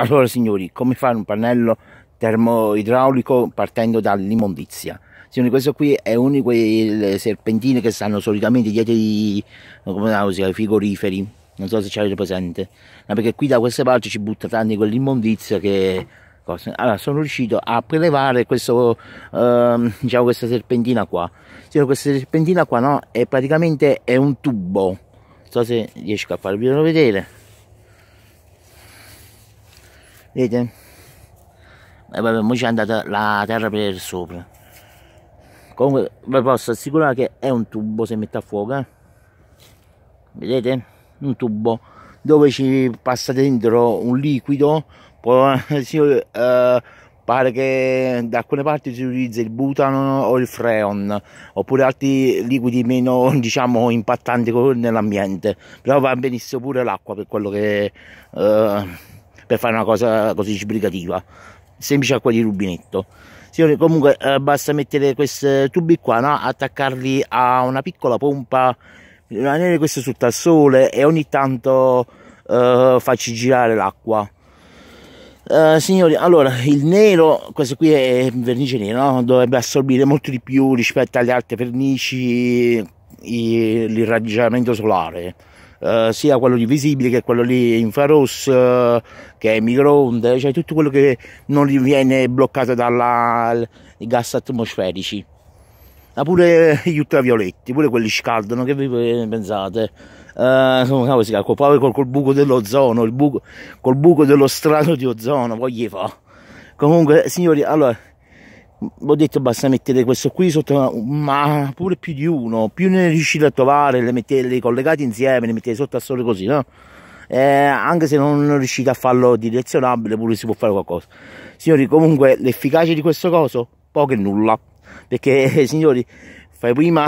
Allora signori, come fare un pannello termoidraulico partendo dall'immondizia? Signori, questo qui è uno di quei serpentini che stanno solitamente dietro i, chiama, frigoriferi, non so se c'è presente, ma perché qui da queste parti ci butta tanti quell'immondizia che... Allora, sono riuscito a prelevare questo, ehm, diciamo, questa serpentina qua. Sì, questa serpentina qua, no? È praticamente è un tubo. Non so se riesco a farvelo vedere Vedete? E vabbè, ora c'è andata la terra per sopra. Comunque vi posso assicurare che è un tubo se mette a fuoco. Eh? Vedete? Un tubo dove ci passa dentro un liquido. Può, eh, eh pare che da alcune parti si utilizza il butano o il freon oppure altri liquidi meno diciamo impattanti nell'ambiente però va benissimo pure l'acqua per quello che eh, per fare una cosa così sbrigativa semplice acqua di rubinetto signori comunque eh, basta mettere questi eh, tubi qua no? attaccarli a una piccola pompa rimanere questo sul tassole e ogni tanto eh, farci girare l'acqua Uh, signori, allora il nero, questo qui è vernice nero, no? dovrebbe assorbire molto di più rispetto alle altre vernici l'irraggiamento solare. Eh, sia quello lì visibile che quello lì infrarosso, eh, che è microonde, cioè tutto quello che non viene bloccato dai gas atmosferici. Ma pure gli ultravioletti, pure quelli scaldano, che pensate? Uh, come si chiama? Poi col, col buco dell'ozono, il buco, col buco dello strato di ozono, poi gli fa. Comunque, signori, allora, ho detto basta mettere questo qui sotto ma pure più di uno più ne riuscite a trovare le mettete collegate insieme le mettete sotto a sole così no eh, anche se non riuscite a farlo direzionabile pure si può fare qualcosa signori comunque l'efficacia di questo coso poco e nulla perché eh, signori fai prima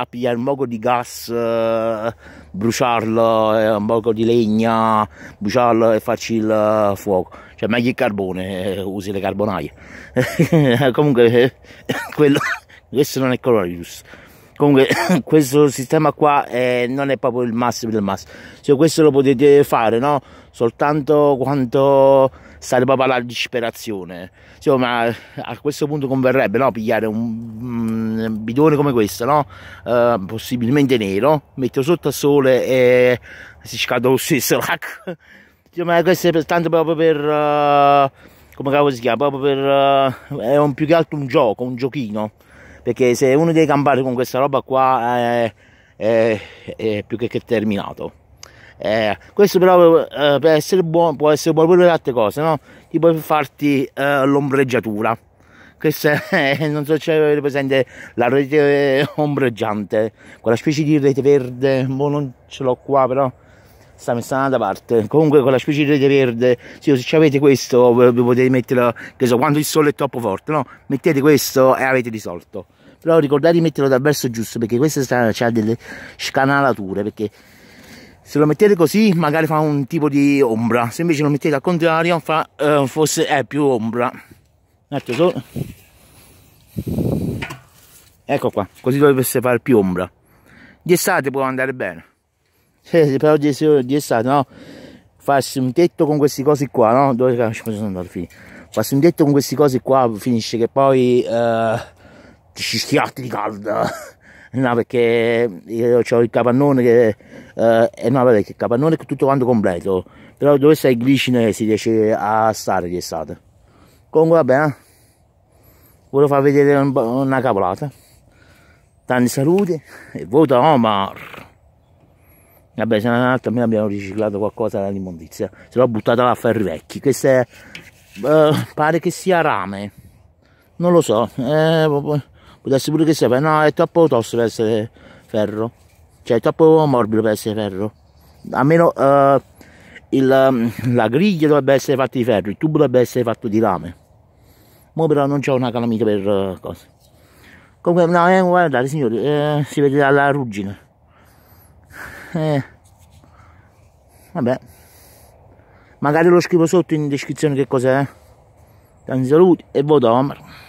a pigliare un poco di gas eh, bruciarlo eh, un poco di legna bruciarlo e farci il fuoco cioè meglio il carbone, eh, usi le carbonaie. Comunque eh, quello, questo non è il colore giusto. Comunque questo sistema qua eh, non è proprio il massimo del massimo. Cioè, questo lo potete fare, no? Soltanto quando state proprio alla disperazione. Insomma, cioè, eh, a questo punto converrebbe, no? Pigliare un, un mm, bidone come questo, no? Uh, possibilmente nero, metto sotto al sole e si scalda lo stesso l'acqua. ma questo è tanto proprio per uh, come cavolo si chiama proprio per uh, è un, più che altro un gioco un giochino perché se uno deve campare con questa roba qua è, eh, è, è più che, che terminato eh, questo però eh, per essere buono può essere buono per altre cose no tipo per farti eh, l'ombreggiatura Questo è, non so se avete presente la rete ombreggiante quella specie di rete verde boh, non ce l'ho qua però sta messa da parte comunque con la specie di rete verde sì, se avete questo potete metterlo che so quando il sole è troppo forte no mettete questo e avete risolto però ricordate di metterlo dal verso giusto perché questo ha delle scanalature perché se lo mettete così magari fa un tipo di ombra se invece lo mettete al contrario fa eh, forse è più ombra ecco qua così dovreste fare più ombra di estate può andare bene eh, però di estate, no? Farsi un tetto con queste cose qua, no? Dove sono andato fine? Farsi un tetto con queste cose qua finisce che poi eh, ci schiatti di caldo. No, perché io ho il capannone che eh, no, vabbè, vecchia, il capannone è tutto quanto completo. Però dove stai glicine si riesce a stare di estate. Comunque va bene. Eh. Volevo far vedere un, una capolata. Tanti saluti e voto Omar vabbè se non è un'altra almeno abbiamo riciclato qualcosa dall'immondizia se l'ho buttata là a ferri vecchi questa è eh, pare che sia rame non lo so eh, può essere pure che sia ferro no è troppo tosto per essere ferro cioè è troppo morbido per essere ferro almeno eh, il, mm, la griglia dovrebbe essere fatta di ferro il tubo dovrebbe essere fatto di rame mo però non c'è una calamita per uh, cose comunque no eh, guardate signori eh, si vede dalla ruggine eh vabbè magari lo scrivo sotto in descrizione che cos'è eh. tanti saluti e voto Omar